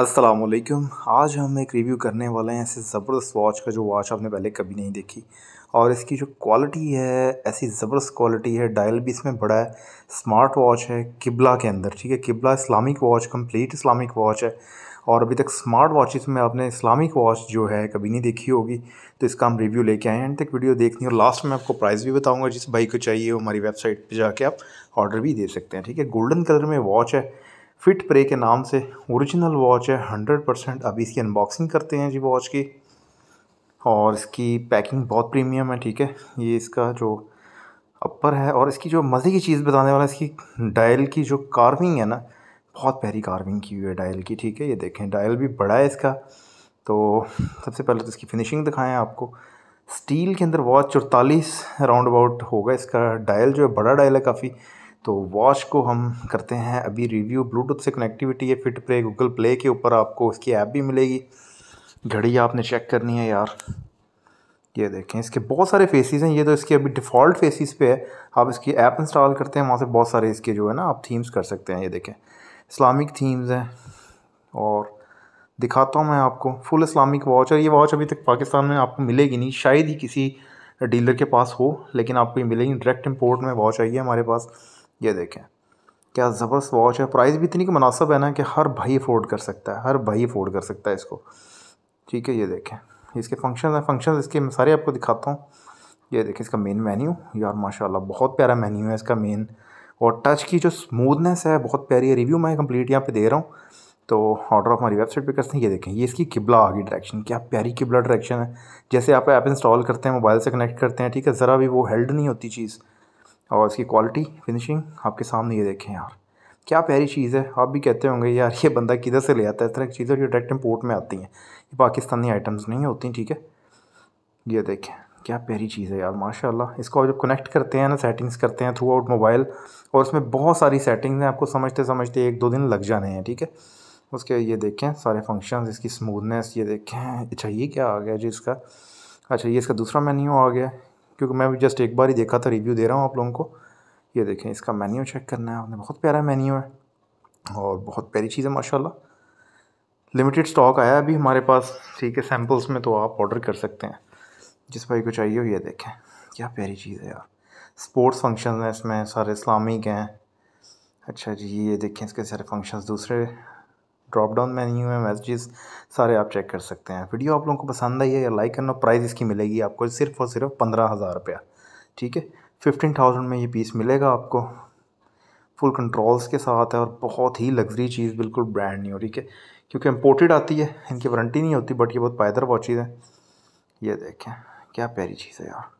असलकम आज हम एक रिव्यू करने वाले हैं ऐसे ज़बरदस्त वॉच का जो वॉच आपने पहले कभी नहीं देखी और इसकी जो क्वालिटी है ऐसी ज़बरदस्त क्वालिटी है डायल भी इसमें बड़ा है स्मार्ट वॉच है किबला के अंदर ठीक है किबला Islamic watch complete Islamic watch है और अभी तक स्मार्ट वॉचेस में आपने इस्लामिक वॉच जो है कभी नहीं देखी होगी तो इसका हम रिव्यू लेके आए हैं एंड तक वीडियो देखनी और लास्ट में आपको प्राइस भी बताऊँगा जिस भाई को चाहिए वो हमारी वेबसाइट पर जाके आप ऑर्डर भी दे सकते हैं ठीक है गोल्डन कलर में वॉच है फिट प्रे के नाम से ओरिजिनल वॉच है हंड्रेड परसेंट अभी इसकी अनबॉक्सिंग करते हैं जी वॉच की और इसकी पैकिंग बहुत प्रीमियम है ठीक है ये इसका जो अपर है और इसकी जो मज़े की चीज़ बताने वाला इसकी डायल की जो कार्विंग है ना बहुत प्यारी कार्विंग की हुई है डायल की ठीक है ये देखें डायल भी बड़ा है इसका तो सबसे पहले तो इसकी फिनिशिंग दिखाएं आपको स्टील के अंदर वॉच चौतालीस राउंड अबाउट होगा इसका डायल जो है बड़ा डायल है काफ़ी तो वॉच को हम करते हैं अभी रिव्यू ब्लूटूथ से कनेक्टिविटी है फिट प्ले गूगल प्ले के ऊपर आपको इसकी ऐप भी मिलेगी घड़ी आपने चेक करनी है यार ये देखें इसके बहुत सारे फेसेस हैं ये तो इसके अभी डिफ़ॉल्ट फेसेस पे है आप इसकी ऐप इंस्टॉल करते हैं वहाँ से बहुत सारे इसके जो है ना आप थीम्स कर सकते हैं ये देखें इस्लामिक थीम्स हैं और दिखाता हूँ मैं आपको फुल इस्लामिक वॉच है ये वॉच अभी तक पाकिस्तान में आपको मिलेगी नहीं शायद ही किसी डीलर के पास हो लेकिन आपको ये मिलेगी डायरेक्ट इम्पोर्ट में वॉच आई है हमारे पास ये देखें क्या ज़बरदस्त वॉच है प्राइस भी इतनी मुनासब है ना कि हर भाई अफोर्ड कर सकता है हर भाई अफोर्ड कर सकता है इसको ठीक है ये देखें इसके फंक्शन हैं फंक्शन इसके मैं सारे आपको दिखाता हूँ ये देखें इसका मेन मेन्यू यार माशाल्लाह बहुत प्यारा मेन्यू है इसका मेन और टच की जो स्मूदनेस है बहुत प्यारी है रिव्यू मैं कंप्लीट यहाँ पर दे रहा हूँ तो ऑर्डर आप हमारी वेबसाइट पर करते हैं ये देखें ये इसकी किबला आ गई डायरेक्शन क्या प्यारी किबला डायरेक्शन है जैसे आप ऐप इंस्टॉल करते हैं मोबाइल से कनेक्ट करते हैं ठीक है ज़रा भी वो हेल्ड नहीं होती चीज़ और इसकी क्वालिटी फिनिशिंग आपके सामने ये देखें यार क्या प्यारी चीज़ है आप भी कहते होंगे यार ये बंदा किधर से ले आता है इस तरह की चीज़ें जो डायरेक्ट इम्पोर्ट में आती हैं ये पाकिस्तानी आइटम्स नहीं होती ठीक है ये देखें क्या प्यारी चीज़ है यार माशाल्लाह इसको आप जब कनेक्ट करते हैं ना सेटिंग्स करते हैं थ्रू आउट मोबाइल और उसमें बहुत सारी सेटिंग्स हैं आपको समझते समझते एक दो दिन लग जाने हैं ठीक है उसके ये देखें सारे फंक्शंस इसकी स्मूथनेस ये देखें अच्छा ये क्या आ गया जी इसका अच्छा ये इसका दूसरा मेन्यू आ गया क्योंकि मैं भी जस्ट एक बार ही देखा था रिव्यू दे रहा हूँ आप लोगों को ये देखें इसका मेन्यू चेक करना है आपने बहुत प्यारा मेन्यू है और बहुत प्यारी चीज़ है माशाल्लाह लिमिटेड स्टॉक आया अभी हमारे पास ठीक है सैम्पल्स में तो आप ऑर्डर कर सकते हैं जिस भाई को चाहिए हो ये देखें क्या प्यारी चीज़ है यार स्पोर्ट्स फंक्शन हैं इसमें सारे इस्लामिक हैं अच्छा जी ये देखें इसके सारे फंक्शन दूसरे ड्रॉप डाउन मेन्यू में मैसेजेस सारे आप चेक कर सकते हैं वीडियो आप लोगों को पसंद आई है या लाइक करना प्राइस इसकी मिलेगी आपको सिर्फ और सिर्फ पंद्रह हज़ार रुपया ठीक है फिफ्टीन थाउजेंड में ये पीस मिलेगा आपको फुल कंट्रोल्स के साथ है और बहुत ही लग्जरी चीज़ बिल्कुल ब्रांड नहीं हो ठीक है क्योंकि इम्पोर्टेड आती है इनकी वारंटी नहीं होती बट ये बहुत पायदर वॉचिज़ हैं ये देखें क्या प्यारी चीज़ है यार